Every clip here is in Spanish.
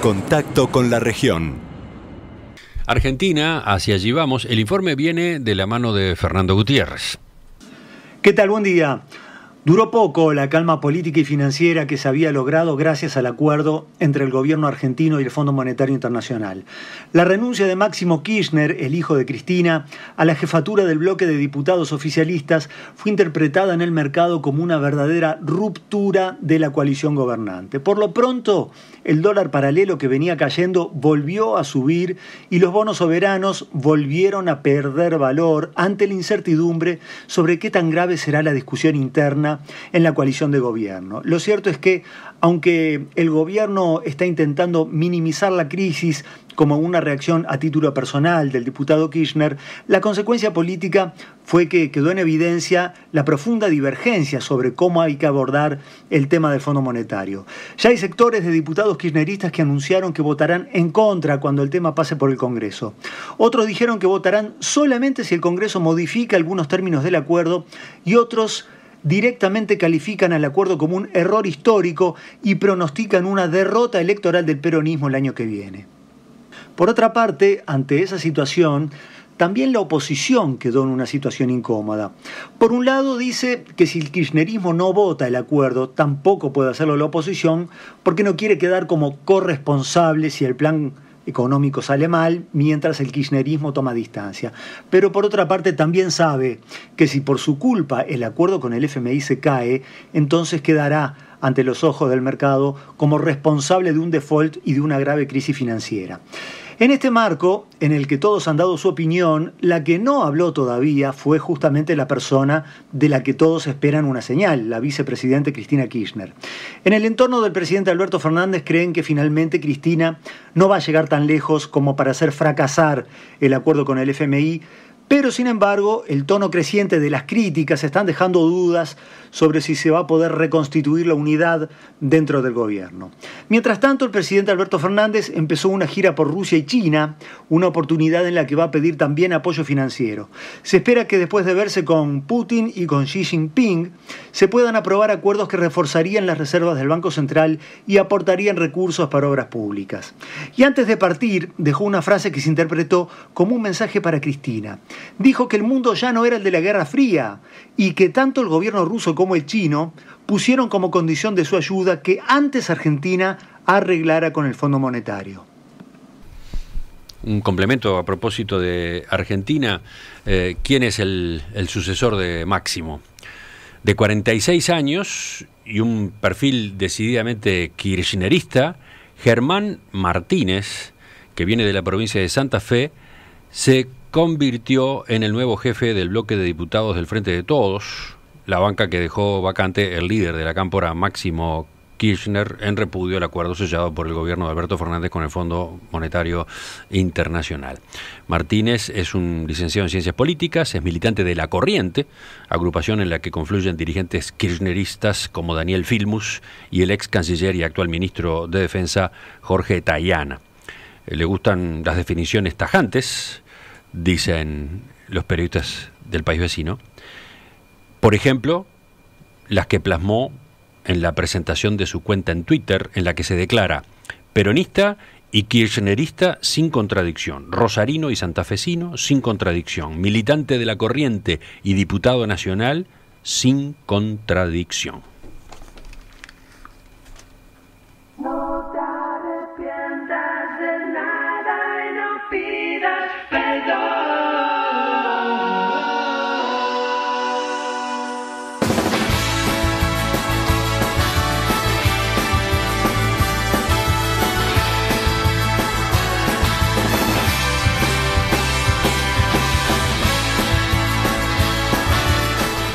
Contacto con la región. Argentina, hacia allí vamos. El informe viene de la mano de Fernando Gutiérrez. ¿Qué tal? Buen día. Duró poco la calma política y financiera que se había logrado gracias al acuerdo entre el gobierno argentino y el Fondo Monetario Internacional. La renuncia de Máximo Kirchner, el hijo de Cristina, a la jefatura del bloque de diputados oficialistas fue interpretada en el mercado como una verdadera ruptura de la coalición gobernante. Por lo pronto, el dólar paralelo que venía cayendo volvió a subir y los bonos soberanos volvieron a perder valor ante la incertidumbre sobre qué tan grave será la discusión interna en la coalición de gobierno. Lo cierto es que, aunque el gobierno está intentando minimizar la crisis como una reacción a título personal del diputado Kirchner, la consecuencia política fue que quedó en evidencia la profunda divergencia sobre cómo hay que abordar el tema del Fondo Monetario. Ya hay sectores de diputados kirchneristas que anunciaron que votarán en contra cuando el tema pase por el Congreso. Otros dijeron que votarán solamente si el Congreso modifica algunos términos del acuerdo y otros directamente califican al acuerdo como un error histórico y pronostican una derrota electoral del peronismo el año que viene. Por otra parte, ante esa situación, también la oposición quedó en una situación incómoda. Por un lado dice que si el kirchnerismo no vota el acuerdo, tampoco puede hacerlo la oposición, porque no quiere quedar como corresponsable si el plan económico sale mal, mientras el kirchnerismo toma distancia. Pero por otra parte también sabe que si por su culpa el acuerdo con el FMI se cae, entonces quedará ante los ojos del mercado como responsable de un default y de una grave crisis financiera. En este marco, en el que todos han dado su opinión, la que no habló todavía fue justamente la persona de la que todos esperan una señal, la vicepresidente Cristina Kirchner. En el entorno del presidente Alberto Fernández creen que finalmente Cristina no va a llegar tan lejos como para hacer fracasar el acuerdo con el FMI, pero sin embargo, el tono creciente de las críticas están dejando dudas sobre si se va a poder reconstituir la unidad dentro del gobierno. Mientras tanto, el presidente Alberto Fernández empezó una gira por Rusia y China, una oportunidad en la que va a pedir también apoyo financiero. Se espera que después de verse con Putin y con Xi Jinping, se puedan aprobar acuerdos que reforzarían las reservas del Banco Central y aportarían recursos para obras públicas. Y antes de partir, dejó una frase que se interpretó como un mensaje para Cristina dijo que el mundo ya no era el de la Guerra Fría y que tanto el gobierno ruso como el chino pusieron como condición de su ayuda que antes Argentina arreglara con el Fondo Monetario. Un complemento a propósito de Argentina, eh, ¿quién es el, el sucesor de Máximo? De 46 años y un perfil decididamente kirchnerista, Germán Martínez, que viene de la provincia de Santa Fe, se convirtió en el nuevo jefe del bloque de diputados del Frente de Todos, la banca que dejó vacante el líder de la cámpora, Máximo Kirchner, en repudio al acuerdo sellado por el gobierno de Alberto Fernández con el Fondo Monetario Internacional. Martínez es un licenciado en Ciencias Políticas, es militante de La Corriente, agrupación en la que confluyen dirigentes kirchneristas como Daniel Filmus y el ex canciller y actual ministro de Defensa, Jorge Tayana. Eh, le gustan las definiciones tajantes, dicen los periodistas del país vecino. Por ejemplo, las que plasmó en la presentación de su cuenta en Twitter, en la que se declara peronista y kirchnerista sin contradicción, rosarino y santafesino sin contradicción, militante de la corriente y diputado nacional sin contradicción.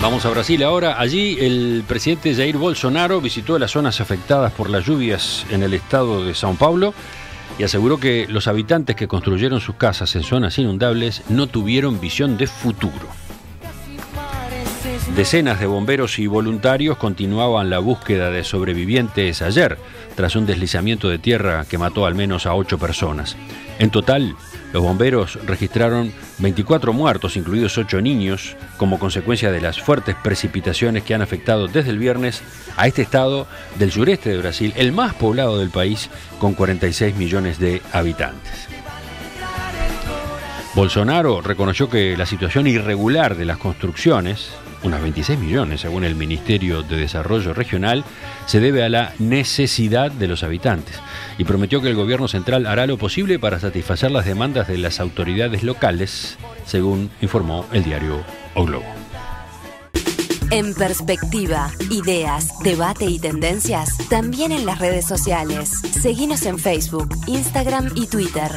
Vamos a Brasil ahora. Allí el presidente Jair Bolsonaro visitó las zonas afectadas por las lluvias en el estado de São Paulo y aseguró que los habitantes que construyeron sus casas en zonas inundables no tuvieron visión de futuro. Decenas de bomberos y voluntarios continuaban la búsqueda de sobrevivientes ayer, tras un deslizamiento de tierra que mató al menos a ocho personas. En total, los bomberos registraron 24 muertos, incluidos ocho niños, como consecuencia de las fuertes precipitaciones que han afectado desde el viernes a este estado del sureste de Brasil, el más poblado del país, con 46 millones de habitantes. Bolsonaro reconoció que la situación irregular de las construcciones unos 26 millones según el Ministerio de Desarrollo Regional, se debe a la necesidad de los habitantes y prometió que el gobierno central hará lo posible para satisfacer las demandas de las autoridades locales, según informó el diario O Globo. En perspectiva, ideas, debate y tendencias, también en las redes sociales. Seguimos en Facebook, Instagram y Twitter.